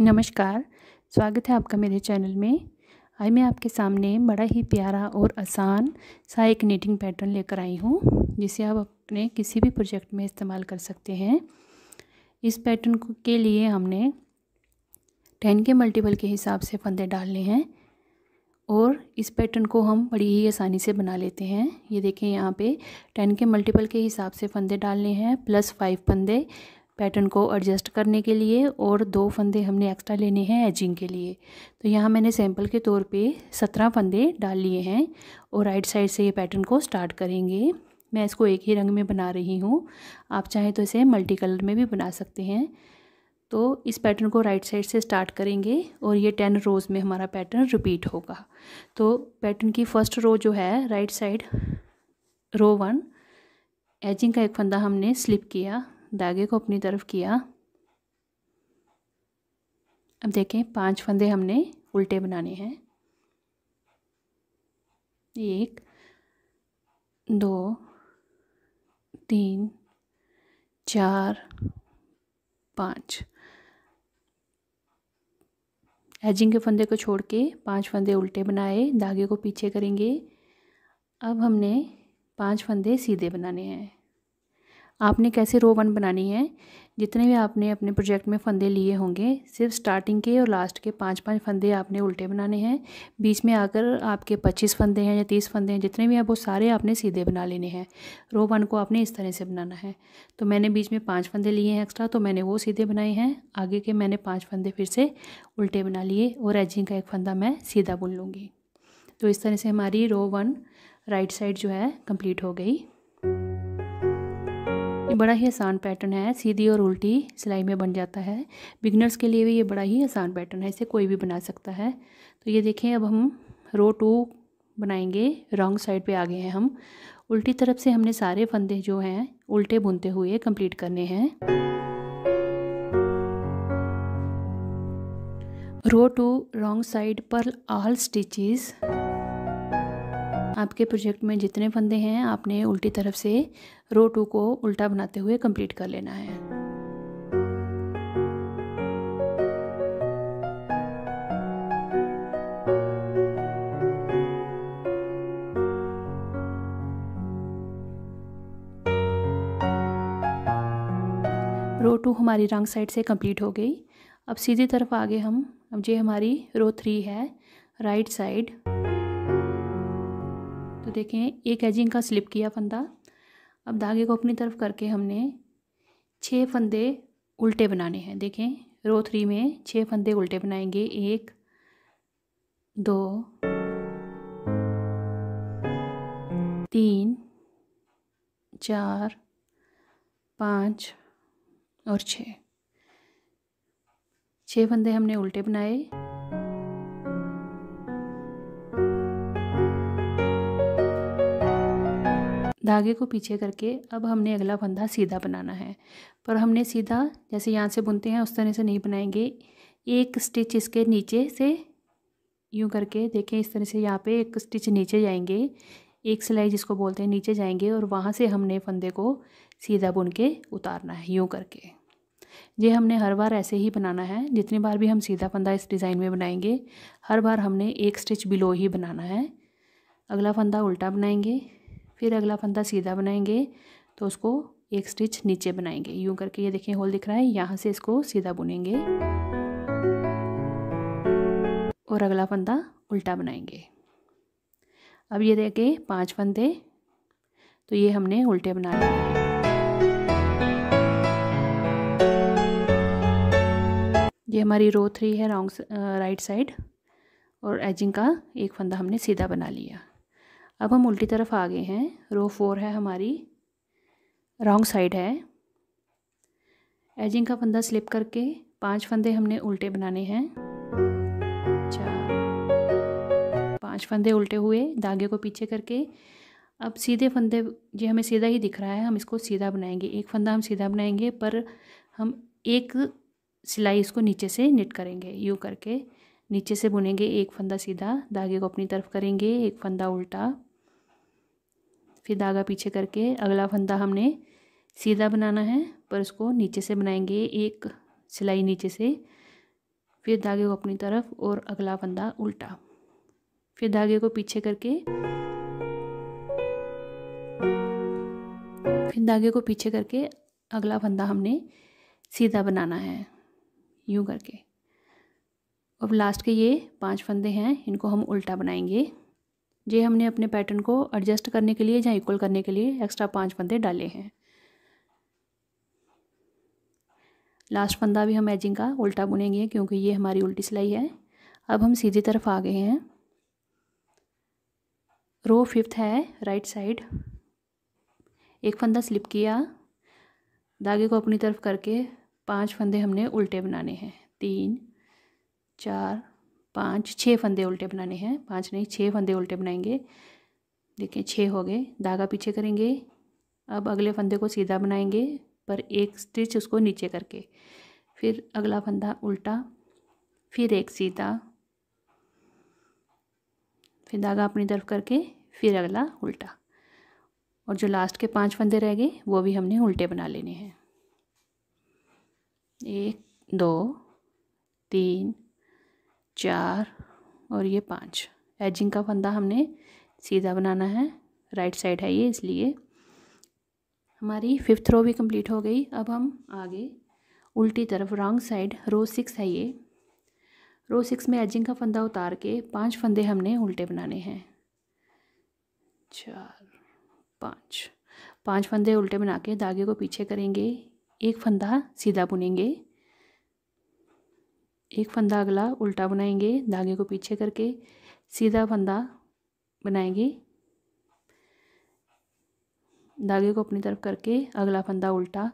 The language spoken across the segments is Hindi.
नमस्कार स्वागत है आपका मेरे चैनल में आज मैं आपके सामने बड़ा ही प्यारा और आसान सा एक नीटिंग पैटर्न लेकर आई हूँ जिसे आप अपने किसी भी प्रोजेक्ट में इस्तेमाल कर सकते हैं इस पैटर्न के लिए हमने टेन के मल्टीपल के हिसाब से फंदे डालने हैं और इस पैटर्न को हम बड़ी ही आसानी से बना लेते हैं ये देखें यहाँ पे टेन के मल्टीपल के हिसाब से फंदे डालने हैं प्लस फाइव फंदे पैटर्न को एडजस्ट करने के लिए और दो फंदे हमने एक्स्ट्रा लेने हैं एजिंग के लिए तो यहाँ मैंने सैम्पल के तौर पे सत्रह फंदे डाल लिए हैं और राइट साइड से ये पैटर्न को स्टार्ट करेंगे मैं इसको एक ही रंग में बना रही हूँ आप चाहें तो इसे मल्टी कलर में भी बना सकते हैं तो इस पैटर्न को राइट साइड से स्टार्ट करेंगे और ये टेन रोज़ में हमारा पैटर्न रिपीट होगा तो पैटर्न की फ़र्स्ट रो जो है right side row one edging का एक फंदा हमने स्लिप किया धागे को अपनी तरफ किया अब देखें पांच फंदे हमने उल्टे बनाने हैं एक दो तीन चार पाँच एजिंग के फंदे को छोड़ के पांच फंदे उल्टे बनाए धागे को पीछे करेंगे अब हमने पांच फंदे सीधे बनाने हैं आपने कैसे रो वन बनानी है जितने भी आपने अपने प्रोजेक्ट में फंदे लिए होंगे सिर्फ स्टार्टिंग के और लास्ट के पाँच पाँच फंदे आपने उल्टे बनाने हैं बीच में आकर आपके पच्चीस फंदे हैं या तीस फंदे हैं जितने भी आप वो सारे आपने सीधे बना लेने हैं रो वन को आपने इस तरह से बनाना है तो मैंने बीच में पाँच फंदे लिए हैं एक्स्ट्रा तो मैंने वो सीधे बनाए हैं आगे के मैंने पाँच फंदे फिर से उल्टे बना लिए और एजिंग का एक फंदा मैं सीधा बुन लूँगी तो इस तरह से हमारी रो वन राइट साइड जो है कंप्लीट हो गई बड़ा ही आसान पैटर्न है सीधी और उल्टी सिलाई में बन जाता है बिगनर्स के लिए भी ये बड़ा ही आसान पैटर्न है इसे कोई भी बना सकता है तो ये देखें अब हम रो टू बनाएंगे रॉन्ग साइड पे आ गए हैं हम उल्टी तरफ से हमने सारे फंदे जो हैं उल्टे बुनते हुए कंप्लीट करने हैं रो टू रॉन्ग साइड पर आल स्टिचिज आपके प्रोजेक्ट में जितने फंदे हैं आपने उल्टी तरफ से रो टू को उल्टा बनाते हुए कंप्लीट कर लेना है रो टू हमारी रंग साइड से कंप्लीट हो गई अब सीधी तरफ आगे हम अब ये हमारी रो थ्री है राइट साइड तो देखें एक एजिंग का स्लिप किया फंदा अब धागे को अपनी तरफ करके हमने छः फंदे उल्टे बनाने हैं देखें रो थ्री में छः फंदे उल्टे बनाएंगे एक दो तीन चार पाँच और छः छः फंदे हमने उल्टे बनाए धागे को पीछे करके अब हमने अगला फंदा सीधा बनाना है पर हमने सीधा जैसे यहाँ से बुनते हैं उस तरह से नहीं बनाएंगे एक स्टिच इसके नीचे से यूँ करके देखें इस तरह से यहाँ पे एक स्टिच नीचे जाएंगे एक सिलाई जिसको बोलते हैं नीचे जाएंगे और वहाँ से हमने फंदे को सीधा बुन के उतारना है यूँ करके ये हमने हर बार ऐसे ही बनाना है जितनी बार भी हम सीधा फंदा इस डिज़ाइन में बनाएंगे हर बार हमने एक स्टिच बिलो ही बनाना है अगला फंदा उल्टा बनाएंगे फिर अगला फंदा सीधा बनाएंगे तो उसको एक स्टिच नीचे बनाएंगे यूं करके ये देखें होल दिख रहा है यहाँ से इसको सीधा बुनेंगे और अगला फंदा उल्टा बनाएंगे अब ये देखे पांच फंदे तो ये हमने उल्टे बना लिए ये हमारी रो थ्री है रॉन्ग राइट साइड और एजिंग का एक फंदा हमने सीधा बना लिया अब हम उल्टी तरफ आ गए हैं रो फोर है हमारी रॉन्ग साइड है एजिंग का फंदा स्लिप करके पांच फंदे हमने उल्टे बनाने हैं चार पांच फंदे उल्टे हुए धागे को पीछे करके अब सीधे फंदे ये हमें सीधा ही दिख रहा है हम इसको सीधा बनाएंगे एक फंदा हम सीधा बनाएंगे पर हम एक सिलाई इसको नीचे से निट करेंगे यूँ करके नीचे से बुनेंगे एक फंदा सीधा धागे को अपनी तरफ करेंगे एक फंदा उल्टा फिर धागा पीछे करके अगला फंदा हमने सीधा बनाना है पर उसको नीचे से बनाएंगे एक सिलाई नीचे से फिर धागे को अपनी तरफ और अगला फंदा उल्टा फिर धागे को पीछे करके फिर धागे को पीछे करके अगला फंदा हमने सीधा बनाना है यूँ करके अब लास्ट के ये पांच फंदे हैं इनको हम उल्टा बनाएंगे जे हमने अपने पैटर्न को एडजस्ट करने के लिए या इक्वल करने के लिए एक्स्ट्रा पाँच फंदे डाले हैं लास्ट फंदा भी हम एजिंग का उल्टा बुनेंगे क्योंकि ये हमारी उल्टी सिलाई है अब हम सीधी तरफ आ गए हैं रो फिफ्थ है राइट साइड एक फंदा स्लिप किया धागे को अपनी तरफ करके पांच फंदे हमने उल्टे बनाने हैं तीन चार पाँच छः फंदे उल्टे बनाने हैं पाँच नहीं छः फंदे उल्टे बनाएंगे देखिए छः हो गए धागा पीछे करेंगे अब अगले फंदे को सीधा बनाएंगे पर एक स्टिच उसको नीचे करके फिर अगला फंदा उल्टा फिर एक सीधा फिर धागा अपनी तरफ करके फिर अगला उल्टा और जो लास्ट के पांच फंदे रह गए वो भी हमने उल्टे बना लेने हैं एक दो तीन चार और ये पाँच एजिंग का फंदा हमने सीधा बनाना है राइट साइड है ये इसलिए हमारी फिफ्थ रो भी कंप्लीट हो गई अब हम आगे उल्टी तरफ रॉन्ग साइड रो सिक्स है ये रो सिक्स में एजिंग का फंदा उतार के पांच फंदे हमने उल्टे बनाने हैं चार पाँच पांच फंदे उल्टे बना के धागे को पीछे करेंगे एक फंदा सीधा बुनेंगे एक फंदा अगला उल्टा बनाएंगे धागे को पीछे करके सीधा फंदा बनाएंगे धागे को अपनी तरफ करके अगला फंदा उल्टा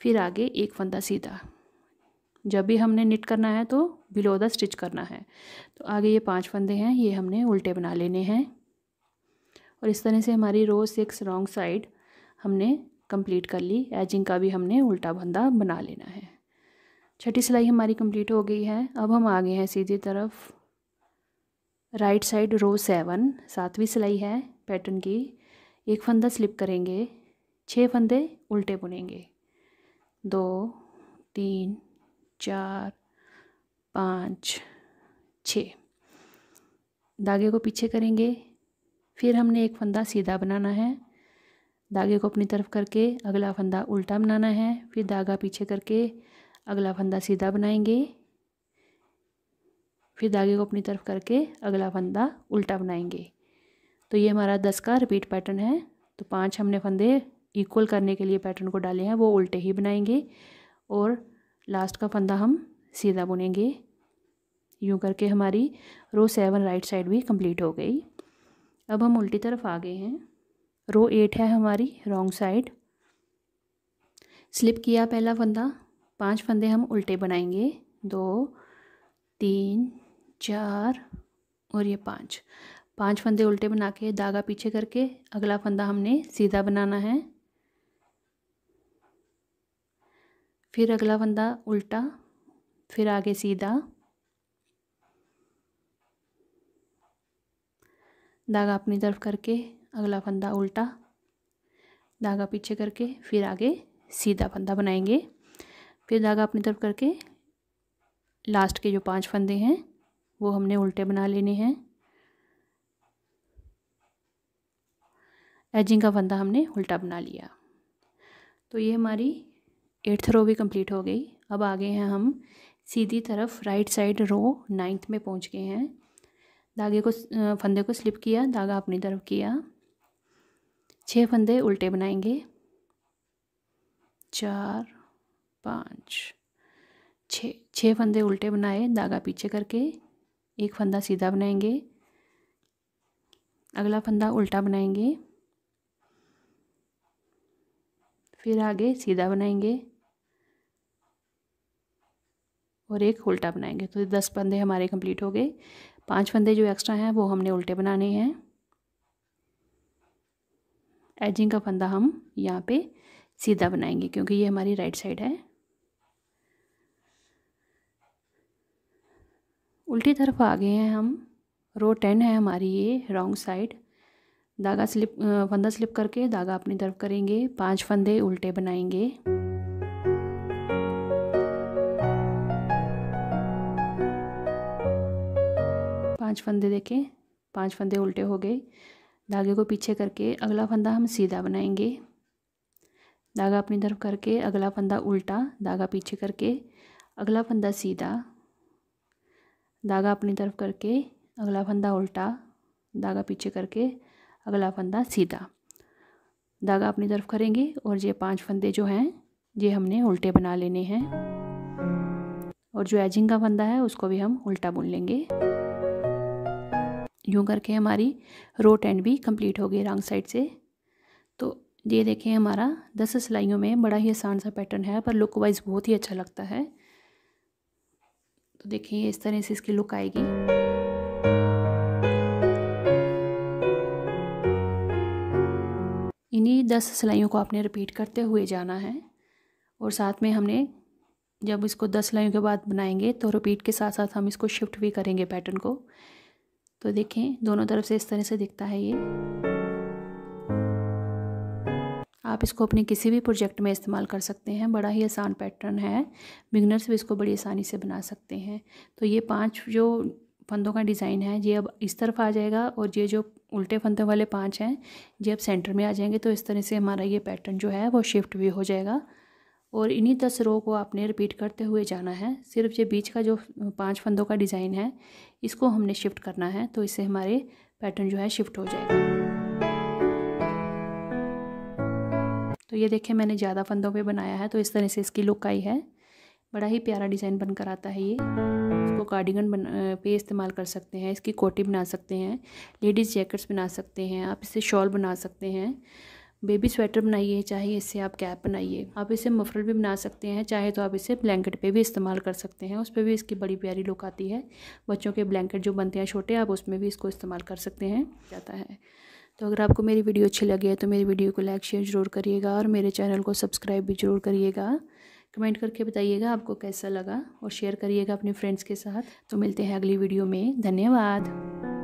फिर आगे एक फंदा सीधा जब भी हमने निट करना है तो बिलो द स्टिच करना है तो आगे ये पांच फंदे हैं ये हमने उल्टे बना लेने हैं और इस तरह से हमारी रो सिक्स रॉन्ग साइड हमने कंप्लीट कर ली एजिंग का भी हमने उल्टा फंदा बना लेना है छठी सिलाई हमारी कंप्लीट हो गई है अब हम आ गए हैं सीधी तरफ राइट साइड रो सेवन सातवीं सिलाई है पैटर्न की एक फंदा स्लिप करेंगे छः फंदे उल्टे बुनेंगे दो तीन चार पाँच छ धागे को पीछे करेंगे फिर हमने एक फंदा सीधा बनाना है धागे को अपनी तरफ करके अगला फंदा उल्टा बनाना है फिर धागा पीछे करके अगला फंदा सीधा बनाएंगे फिर धागे को अपनी तरफ करके अगला फंदा उल्टा बनाएंगे तो ये हमारा दस का रिपीट पैटर्न है तो पांच हमने फंदे इक्वल करने के लिए पैटर्न को डाले हैं वो उल्टे ही बनाएंगे और लास्ट का फंदा हम सीधा बुनेंगे यूँ करके हमारी रो सेवन राइट साइड भी कंप्लीट हो गई अब हम उल्टी तरफ आ गए हैं रो एट है हमारी रॉन्ग साइड स्लिप किया पहला फंदा पांच फंदे हम उल्टे बनाएंगे दो तीन चार और ये पांच पांच फंदे उल्टे बना के धागा पीछे करके अगला फंदा हमने सीधा बनाना है फिर अगला फंदा उल्टा फिर आगे सीधा धागा अपनी तरफ करके अगला फंदा उल्टा धागा पीछे करके फिर आगे सीधा फंदा बनाएंगे फिर धागा अपनी तरफ करके लास्ट के जो पांच फंदे हैं वो हमने उल्टे बना लेने हैं एजिंग का फंदा हमने उल्टा बना लिया तो ये हमारी एट्थ रो भी कंप्लीट हो गई अब आगे हैं हम सीधी तरफ राइट साइड रो नाइन्थ में पहुंच गए हैं धागे को फंदे को स्लिप किया धागा अपनी तरफ किया छः फंदे उल्टे बनाएंगे चार पाँच छः छः फंदे उल्टे बनाए धागा पीछे करके एक फंदा सीधा बनाएंगे अगला फंदा उल्टा बनाएंगे फिर आगे सीधा बनाएंगे और एक उल्टा बनाएंगे तो दस फंदे हमारे कंप्लीट हो गए पांच फंदे जो एक्स्ट्रा हैं वो हमने उल्टे बनाने हैं एजिंग का फंदा हम यहाँ पे सीधा बनाएंगे क्योंकि ये हमारी राइट साइड है उल्टी तरफ आ गए हैं हम रो टेन है हमारी ये रॉन्ग साइड धागा स्लिप फंदा स्लिप करके धागा अपनी तरफ करेंगे पांच फंदे उल्टे बनाएंगे पांच फंदे देखें पांच फंदे उल्टे हो गए धागे को पीछे करके अगला फंदा हम सीधा बनाएंगे धागा अपनी तरफ करके अगला फंदा उल्टा धागा पीछे करके अगला फंदा सीधा धागा अपनी तरफ करके अगला फंदा उल्टा धागा पीछे करके अगला फंदा सीधा धागा अपनी तरफ करेंगे और ये पांच फंदे जो हैं ये हमने उल्टे बना लेने हैं और जो एजिंग का फंदा है उसको भी हम उल्टा बुन लेंगे यूँ करके हमारी रोट एंड भी कंप्लीट हो गई रॉन्ग साइड से ये देखें हमारा दस सिलाइयों में बड़ा ही आसान सा पैटर्न है पर लुक वाइज बहुत ही अच्छा लगता है तो देखिए इस तरह से इसकी लुक आएगी इन्हीं दस सिलाइयों को आपने रिपीट करते हुए जाना है और साथ में हमने जब इसको दस सिलाइयों के बाद बनाएंगे तो रिपीट के साथ साथ हम इसको शिफ्ट भी करेंगे पैटर्न को तो देखें दोनों तरफ से इस तरह से दिखता है ये आप इसको अपने किसी भी प्रोजेक्ट में इस्तेमाल कर सकते हैं बड़ा ही आसान पैटर्न है बिगनर्स भी इसको बड़ी आसानी से बना सकते हैं तो ये पांच जो फंदों का डिज़ाइन है ये अब इस तरफ आ जाएगा और ये जो उल्टे फंदों वाले पांच हैं ये अब सेंटर में आ जाएंगे तो इस तरह से हमारा ये पैटर्न जो है वो शिफ्ट भी हो जाएगा और इन्हीं दस रो को आपने रिपीट करते हुए जाना है सिर्फ ये बीच का जो पांच फंदों का डिज़ाइन है इसको हमने शिफ्ट करना है तो इससे हमारे पैटर्न जो है शिफ्ट हो जाएगा तो ये देखें मैंने ज़्यादा फंदों पे बनाया है तो इस तरह से इसकी लुक आई है बड़ा ही प्यारा डिज़ाइन बनकर आता है ये इसको कार्डिगन बन पे इस्तेमाल कर सकते हैं इसकी कोटी बना सकते हैं लेडीज़ जैकेट्स बना सकते हैं आप इससे शॉल बना सकते हैं बेबी स्वेटर बनाइए चाहे इससे आप कैप बनाइए आप इसे मफरल भी बना सकते हैं चाहे तो आप इसे ब्लैंकेट पे भी इस्तेमाल कर सकते हैं उस पर भी इसकी बड़ी प्यारी लुक आती है बच्चों के ब्लैंकेट जो बनते हैं छोटे आप उसमें भी इसको इस्तेमाल कर सकते हैं जाता है तो अगर आपको मेरी वीडियो अच्छी लगी है तो मेरी वीडियो को लाइक शेयर ज़रूर करिएगा और मेरे चैनल को सब्सक्राइब भी ज़रूर करिएगा कमेंट करके बताइएगा आपको कैसा लगा और शेयर करिएगा अपने फ्रेंड्स के साथ तो मिलते हैं अगली वीडियो में धन्यवाद